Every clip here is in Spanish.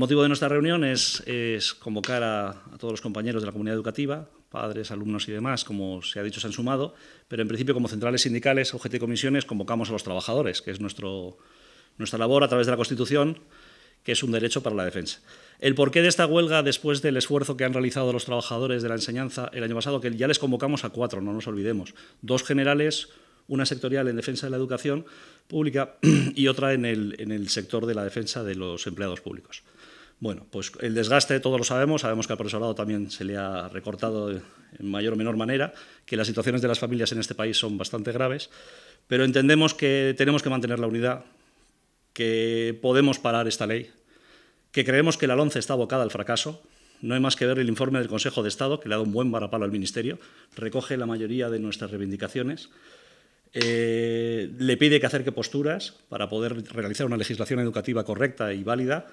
motivo de nuestra reunión es, convocar a, todos los compañeros de la comunidad educativa, padres, alumnos y demás, como se ha dicho, se han sumado, pero en principio como centrales sindicales, objeto de comisiones, convocamos a los trabajadores, que es nuestro, nuestra labor a través de la Constitución, que es un derecho para la defensa. El porqué de esta huelga, después del esfuerzo que han realizado los trabajadores de la enseñanza el año pasado, que ya les convocamos a cuatro, no nos olvidemos, dos generales, una sectorial en defensa de la educación pública y otra en el, en el sector de la defensa de los empleados públicos. Bueno, pues el desgaste todos lo sabemos, sabemos que al profesorado también se le ha recortado en mayor o menor manera, que las situaciones de las familias en este país son bastante graves, pero entendemos que tenemos que mantener la unidad, que podemos parar esta ley, que creemos que la LONCE está abocada al fracaso. No hay más que ver el informe del Consejo de Estado, que le ha dado un buen varapalo al Ministerio, recoge la mayoría de nuestras reivindicaciones eh, le pide que acerque posturas para poder realizar una legislación educativa correcta y válida.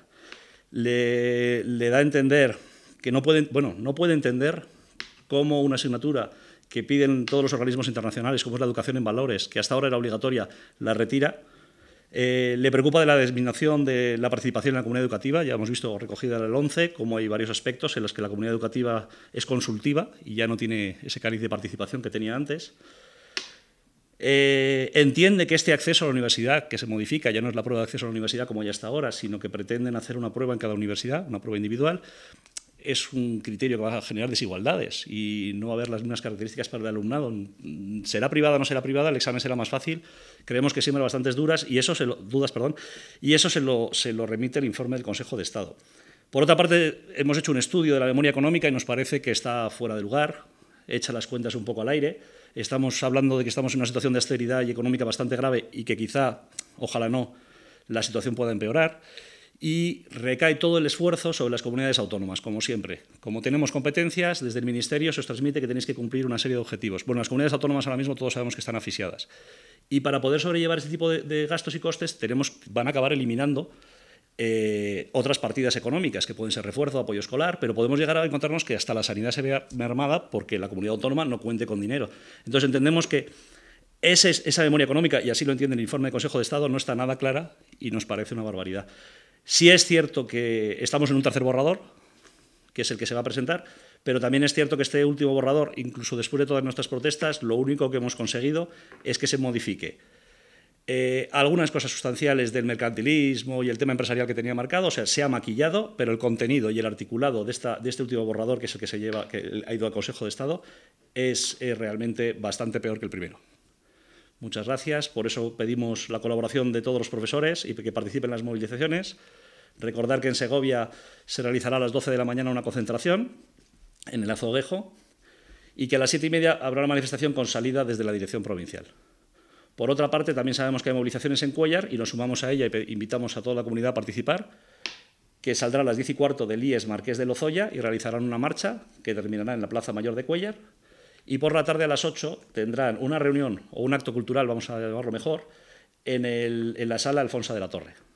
Le, da a entender que no puede, bueno, no puede entender cómo una asignatura que piden todos los organismos internacionales, como es la educación en valores, que hasta ahora era obligatoria, la retira. Eh, le preocupa de la disminución de la participación en la comunidad educativa, ya hemos visto recogida en el 11, como hay varios aspectos en los que la comunidad educativa es consultiva y ya no tiene ese cariz de participación que tenía antes. Eh, entiende que este acceso a la universidad, que se modifica, ya no es la prueba de acceso a la universidad como ya está ahora, sino que pretenden hacer una prueba en cada universidad, una prueba individual, es un criterio que va a generar desigualdades y no va a haber las mismas características para el alumnado. Será privada o no será privada, el examen será más fácil, creemos que siempre bastantes duras y eso se lo, dudas, perdón, y eso se lo, se lo remite el informe del Consejo de Estado. Por otra parte, hemos hecho un estudio de la memoria económica y nos parece que está fuera de lugar echa las cuentas un poco al aire. Estamos hablando de que estamos en una situación de austeridad y económica bastante grave y que quizá, ojalá no, la situación pueda empeorar. Y recae todo el esfuerzo sobre las comunidades autónomas, como siempre. Como tenemos competencias, desde el Ministerio se os transmite que tenéis que cumplir una serie de objetivos. Bueno, las comunidades autónomas ahora mismo todos sabemos que están asfixiadas. Y para poder sobrellevar ese tipo de, gastos y costes, tenemos, van a acabar eliminando eh, otras partidas económicas que pueden ser refuerzo, apoyo escolar, pero podemos llegar a encontrarnos que hasta la sanidad se vea mermada porque la comunidad autónoma no cuente con dinero. Entonces entendemos que esa memoria económica, y así lo entiende el informe del Consejo de Estado, no está nada clara y nos parece una barbaridad. Sí es cierto que estamos en un tercer borrador, que es el que se va a presentar, pero también es cierto que este último borrador, incluso después de todas nuestras protestas, lo único que hemos conseguido es que se modifique eh, algunas cosas sustanciales del mercantilismo y el tema empresarial que tenía marcado, o sea, se ha maquillado, pero el contenido y el articulado de, este último borrador, que es el que se lleva, que ha ido al Consejo de Estado, es eh, realmente bastante peor que el primero. Muchas gracias, por eso pedimos la colaboración de todos los profesores y que participen en las movilizaciones. Recordar que en Segovia se realizará a las 12 de la mañana una concentración en el Azoguejo y que a las 7 y media habrá una manifestación con salida desde la dirección provincial. Por otra parte, también sabemos que hay movilizaciones en Cuellar y nos sumamos a ella y invitamos a toda la comunidad a participar, que saldrá a las 10 y cuarto del IES Marqués de Lozoya y realizarán una marcha que terminará en la Plaza Mayor de Cuellar. Y por la tarde a las 8 tendrán una reunión o un acto cultural, vamos a llamarlo mejor, en, en la sala Alfonso de la Torre.